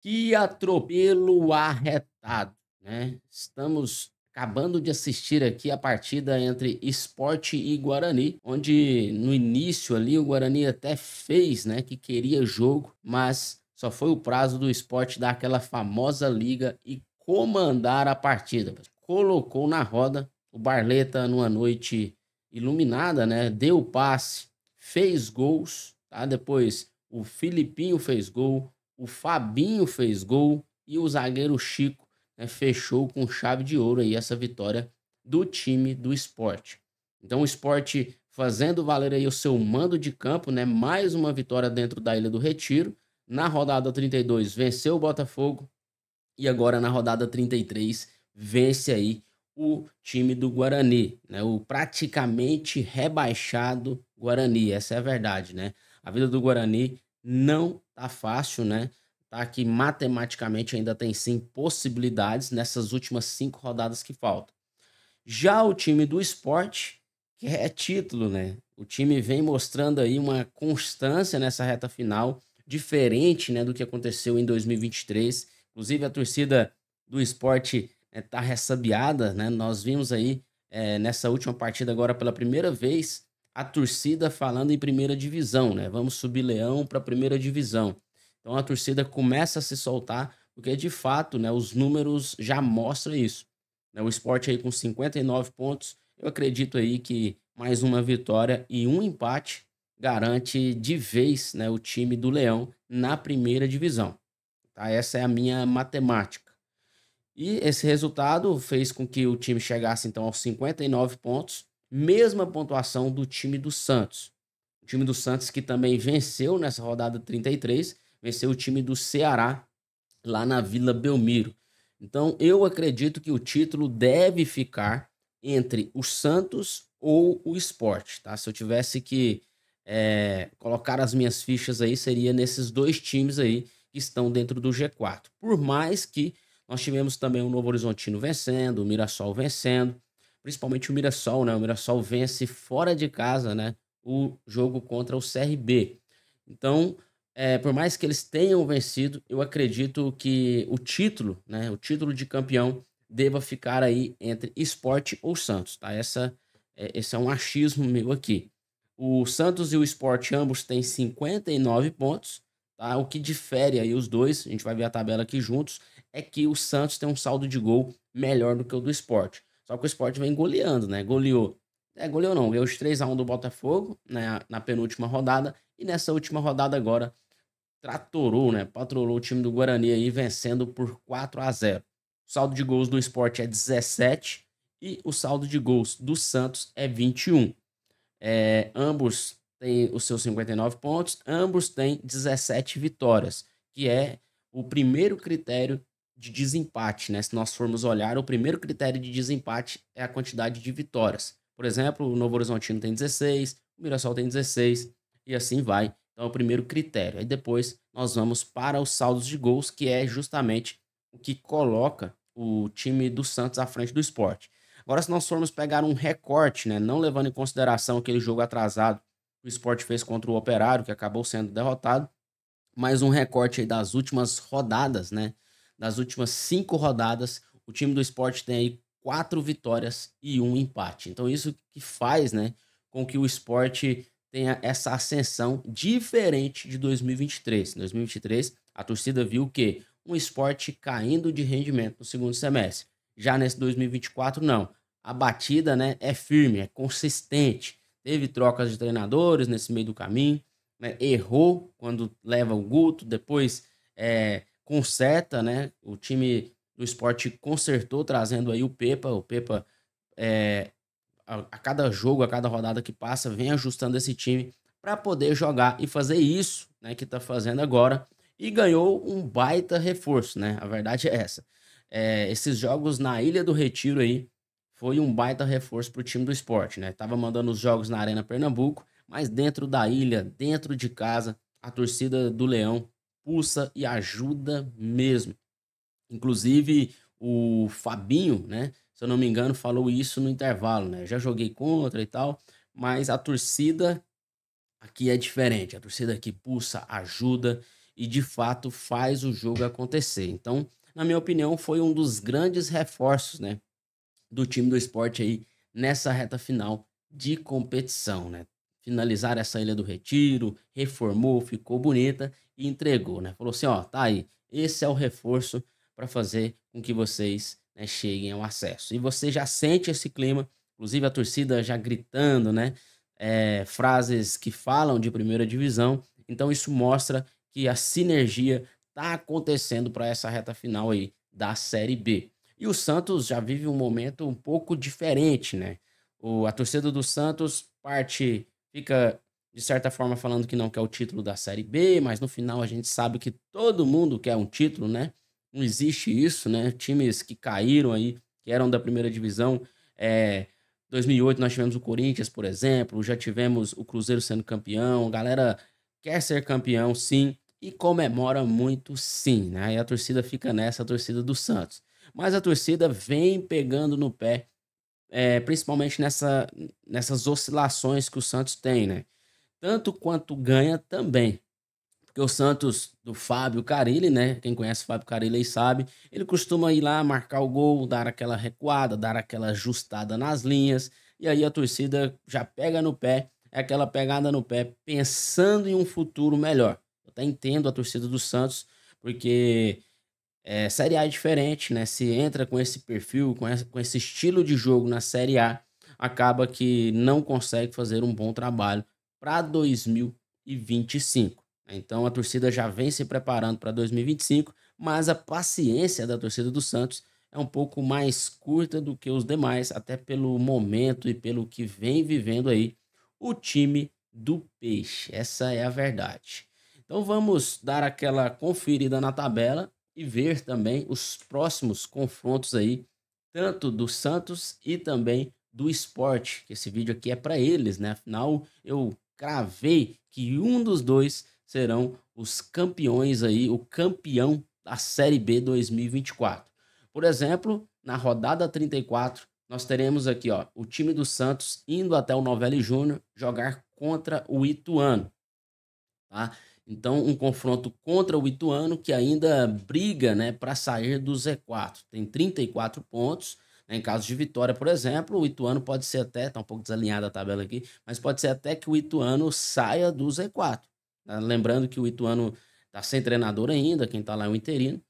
Que atropelo arretado, né? Estamos acabando de assistir aqui a partida entre Esporte e Guarani, onde no início ali o Guarani até fez, né, que queria jogo, mas só foi o prazo do Esporte dar aquela famosa liga e comandar a partida. Colocou na roda o Barleta numa noite iluminada, né? Deu passe, fez gols, tá? Depois o Filipinho fez gol, o Fabinho fez gol e o zagueiro Chico né, fechou com chave de ouro aí essa vitória do time do esporte. Então o esporte fazendo valer aí o seu mando de campo, né? Mais uma vitória dentro da Ilha do Retiro. Na rodada 32 venceu o Botafogo e agora na rodada 33 vence aí o time do Guarani, né? O praticamente rebaixado Guarani, essa é a verdade, né? A vida do Guarani não tá fácil, né? Tá que matematicamente ainda tem sim possibilidades nessas últimas cinco rodadas que faltam. Já o time do esporte, que é título, né? O time vem mostrando aí uma constância nessa reta final, diferente né, do que aconteceu em 2023. Inclusive, a torcida do esporte está é, né, ressabiada, né? Nós vimos aí é, nessa última partida agora pela primeira vez a torcida falando em primeira divisão, né? Vamos subir Leão para a primeira divisão. Então a torcida começa a se soltar, porque de fato, né, os números já mostram isso. Né? O esporte aí com 59 pontos, eu acredito aí que mais uma vitória e um empate garante de vez né, o time do Leão na primeira divisão. Tá? Essa é a minha matemática. E esse resultado fez com que o time chegasse então aos 59 pontos mesma pontuação do time do Santos. O time do Santos que também venceu nessa rodada 33, venceu o time do Ceará lá na Vila Belmiro. Então eu acredito que o título deve ficar entre o Santos ou o Esporte, tá? Se eu tivesse que é, colocar as minhas fichas aí, seria nesses dois times aí que estão dentro do G4. Por mais que nós tivemos também o Novo Horizontino vencendo, o Mirassol vencendo, principalmente o Mirassol, né? O Mirassol vence fora de casa, né? O jogo contra o CRB. Então, é, por mais que eles tenham vencido, eu acredito que o título, né? O título de campeão deva ficar aí entre Esporte ou Santos, tá? Essa, é, esse é um achismo meu aqui. O Santos e o Esporte ambos têm 59 pontos, tá? O que difere aí os dois, a gente vai ver a tabela aqui juntos, é que o Santos tem um saldo de gol melhor do que o do Esporte. Só que o esporte vem goleando, né? Goleou. É, goleou não, ganhou os 3x1 do Botafogo né, na penúltima rodada. E nessa última rodada agora, tratorou, né? Patrolou o time do Guarani aí, vencendo por 4 a 0 O saldo de gols do esporte é 17 e o saldo de gols do Santos é 21. É, ambos têm os seus 59 pontos, ambos têm 17 vitórias, que é o primeiro critério de desempate, né? Se nós formos olhar, o primeiro critério de desempate é a quantidade de vitórias. Por exemplo, o Novo Horizontino tem 16, o Mirassol tem 16 e assim vai. Então é o primeiro critério. Aí depois nós vamos para os saldos de gols, que é justamente o que coloca o time do Santos à frente do esporte. Agora, se nós formos pegar um recorte, né, não levando em consideração aquele jogo atrasado que o esporte fez contra o Operário, que acabou sendo derrotado, mas um recorte das últimas rodadas, né? Nas últimas cinco rodadas, o time do esporte tem aí quatro vitórias e um empate. Então, isso que faz né, com que o esporte tenha essa ascensão diferente de 2023. Em 2023, a torcida viu que um esporte caindo de rendimento no segundo semestre. Já nesse 2024, não. A batida né, é firme, é consistente. Teve trocas de treinadores nesse meio do caminho, né, errou quando leva o Guto, depois é, conserta, né? O time do esporte consertou, trazendo aí o Pepa. O Pepa, é, a, a cada jogo, a cada rodada que passa, vem ajustando esse time para poder jogar e fazer isso né, que está fazendo agora e ganhou um baita reforço, né? A verdade é essa. É, esses jogos na Ilha do Retiro aí foi um baita reforço para o time do esporte, né? Tava mandando os jogos na Arena Pernambuco, mas dentro da ilha, dentro de casa, a torcida do Leão pulsa e ajuda mesmo. Inclusive, o Fabinho, né? Se eu não me engano, falou isso no intervalo, né? já joguei contra e tal, mas a torcida aqui é diferente. A torcida aqui pulsa, ajuda e de fato faz o jogo acontecer. Então, na minha opinião, foi um dos grandes reforços, né? Do time do esporte aí nessa reta final de competição, né? finalizar essa Ilha do Retiro, reformou, ficou bonita e entregou, né? Falou assim, ó, tá aí, esse é o reforço para fazer com que vocês né, cheguem ao acesso. E você já sente esse clima, inclusive a torcida já gritando, né? É, frases que falam de primeira divisão. Então isso mostra que a sinergia tá acontecendo para essa reta final aí da Série B. E o Santos já vive um momento um pouco diferente, né? O, a torcida do Santos parte fica, de certa forma, falando que não quer o título da Série B, mas no final a gente sabe que todo mundo quer um título, né? Não existe isso, né? Times que caíram aí, que eram da primeira divisão, é, eh, 2008 nós tivemos o Corinthians, por exemplo, já tivemos o Cruzeiro sendo campeão. A galera quer ser campeão, sim, e comemora muito, sim, né? E a torcida fica nessa, a torcida do Santos. Mas a torcida vem pegando no pé é, principalmente nessa, nessas oscilações que o Santos tem, né? Tanto quanto ganha também. Porque o Santos do Fábio Carilli, né? Quem conhece o Fábio Carilli aí sabe, ele costuma ir lá marcar o gol, dar aquela recuada, dar aquela ajustada nas linhas, e aí a torcida já pega no pé, é aquela pegada no pé, pensando em um futuro melhor. Eu até entendo a torcida do Santos, porque é, Série A é diferente, né? Se entra com esse perfil, com, essa, com esse estilo de jogo na Série A, acaba que não consegue fazer um bom trabalho para 2025. Né? Então a torcida já vem se preparando para 2025, mas a paciência da torcida do Santos é um pouco mais curta do que os demais, até pelo momento e pelo que vem vivendo aí o time do Peixe. Essa é a verdade. Então vamos dar aquela conferida na tabela e ver também os próximos confrontos aí, tanto do Santos e também do esporte, que esse vídeo aqui é para eles, né? Afinal, eu cravei que um dos dois serão os campeões aí, o campeão da Série B 2024. Por exemplo, na rodada 34, nós teremos aqui ó, o time do Santos indo até o Novelli Júnior jogar contra o Ituano. Tá? Então, um confronto contra o Ituano, que ainda briga né, para sair do Z4. Tem 34 pontos. Né, em caso de vitória, por exemplo, o Ituano pode ser até, está um pouco desalinhada a tabela aqui, mas pode ser até que o Ituano saia do Z4. Né. Lembrando que o Ituano está sem treinador ainda, quem está lá é o interino.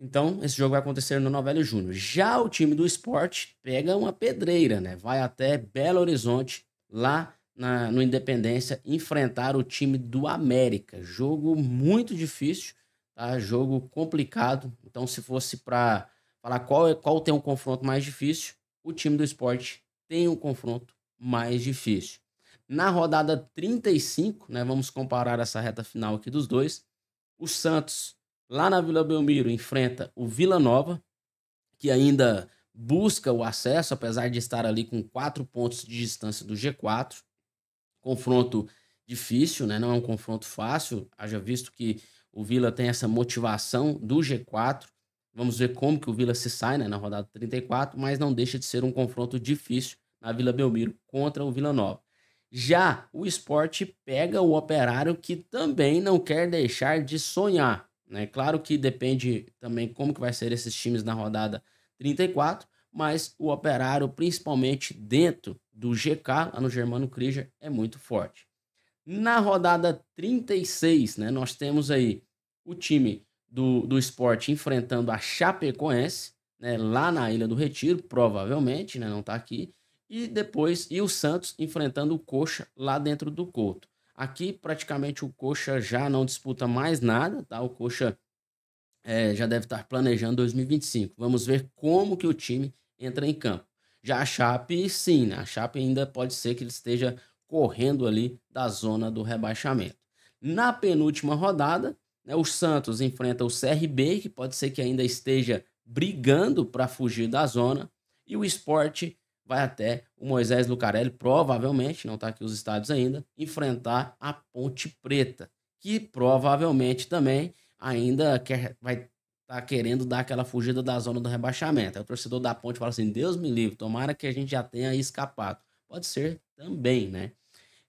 Então, esse jogo vai acontecer no Novelho Júnior. Já o time do esporte pega uma pedreira, né? Vai até Belo Horizonte, lá na, no Independência enfrentar o time do América. Jogo muito difícil, tá? jogo complicado. Então, se fosse para falar qual, é, qual tem um confronto mais difícil, o time do esporte tem um confronto mais difícil. Na rodada 35, né, vamos comparar essa reta final aqui dos dois. O Santos, lá na Vila Belmiro, enfrenta o Vila Nova, que ainda busca o acesso, apesar de estar ali com quatro pontos de distância do G4 confronto difícil, né? Não é um confronto fácil. Haja visto que o Vila tem essa motivação do G4. Vamos ver como que o Vila se sai né, na rodada 34, mas não deixa de ser um confronto difícil na Vila Belmiro contra o Vila Nova. Já o esporte pega o operário que também não quer deixar de sonhar. Né? Claro que depende também como que vai ser esses times na rodada 34, mas o operário, principalmente dentro do GK, lá no Germano Krieger, é muito forte. Na rodada 36, né, nós temos aí o time do, do esporte enfrentando a Chapecoense, né, lá na Ilha do Retiro, provavelmente, né, não está aqui, e depois e o Santos enfrentando o Coxa lá dentro do Couto. Aqui praticamente o Coxa já não disputa mais nada, tá? O Coxa é, já deve estar planejando 2025. Vamos ver como que o time entra em campo. Já a Chape, sim, né? a Chape ainda pode ser que ele esteja correndo ali da zona do rebaixamento. Na penúltima rodada, né, o Santos enfrenta o CRB, que pode ser que ainda esteja brigando para fugir da zona, e o esporte vai até o Moisés Lucarelli, provavelmente, não está aqui os estádios ainda, enfrentar a Ponte Preta, que provavelmente também ainda quer, vai tá querendo dar aquela fugida da zona do rebaixamento. Aí o torcedor da ponte fala assim: Deus me livre, tomara que a gente já tenha escapado. Pode ser também, né?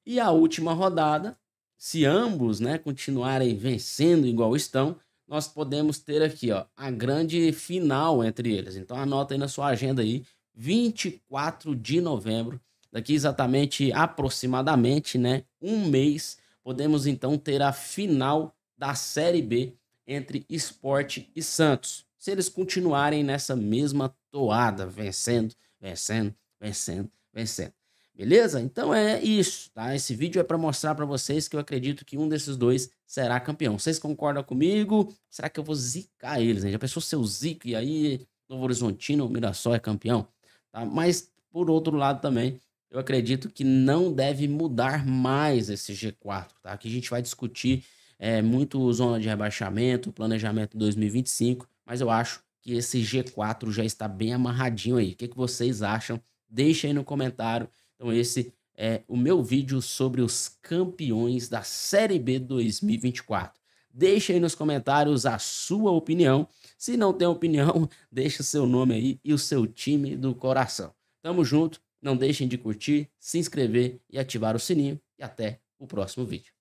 E a última rodada, se ambos né, continuarem vencendo igual estão, nós podemos ter aqui ó, a grande final entre eles. Então anota aí na sua agenda aí, 24 de novembro, daqui exatamente aproximadamente né, um mês, podemos então ter a final da Série B entre esporte e Santos. Se eles continuarem nessa mesma toada, vencendo, vencendo, vencendo, vencendo. Beleza? Então é isso, tá? Esse vídeo é para mostrar para vocês que eu acredito que um desses dois será campeão. Vocês concordam comigo? Será que eu vou zicar eles? Né? Já pensou se eu zico e aí Novo Horizontino, Mirassol é campeão? Tá? Mas, por outro lado também, eu acredito que não deve mudar mais esse G4, tá? Que a gente vai discutir é, muito zona de rebaixamento, planejamento 2025, mas eu acho que esse G4 já está bem amarradinho aí. O que, que vocês acham? Deixa aí no comentário. Então, esse é o meu vídeo sobre os campeões da Série B 2024. Deixa aí nos comentários a sua opinião. Se não tem opinião, deixa seu nome aí e o seu time do coração. Tamo junto, não deixem de curtir, se inscrever e ativar o sininho. E até o próximo vídeo.